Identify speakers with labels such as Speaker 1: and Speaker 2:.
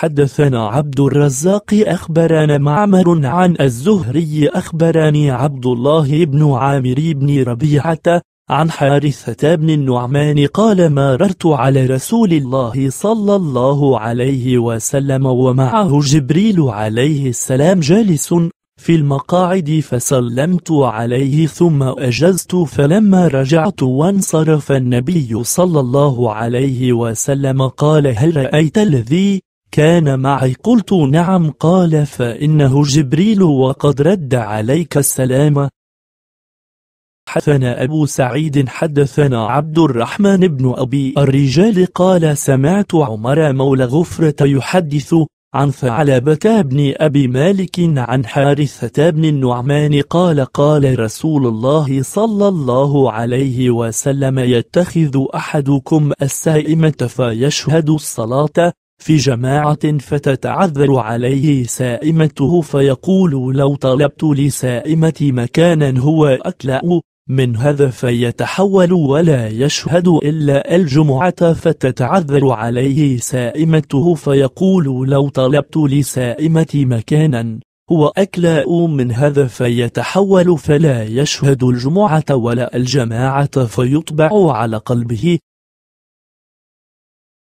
Speaker 1: حدثنا عبد الرزاق أخبرنا معمر عن الزهري أخبرني عبد الله بن عامر بن ربيعة عن حارثة بن النعمان قال مررت على رسول الله صلى الله عليه وسلم ومعه جبريل عليه السلام جالس في المقاعد فسلمت عليه ثم أجزت فلما رجعت وانصرف النبي صلى الله عليه وسلم قال هل رأيت الذي كان معي قلت نعم قال فإنه جبريل وقد رد عليك السلام حدثنا أبو سعيد حدثنا عبد الرحمن بن أبي الرجال قال سمعت عمر مولى غفرة يحدث عن ثعلبة بن أبي مالك عن حارثة بن النعمان قال قال رسول الله صلى الله عليه وسلم يتخذ أحدكم السائمة فيشهد الصلاة في جماعة فتتعذر عليه سائمته فيقول لو طلبت لسائمتي مكانا هو أكلأ من هذا فيتحول ولا يشهد إلا الجمعة فتتعذر عليه سائمته فيقول لو طلبت لسائمتي مكانا هو أكلاء من هذا فيتحول فلا يشهد الجمعة ولا الجماعة فيطبع على قلبه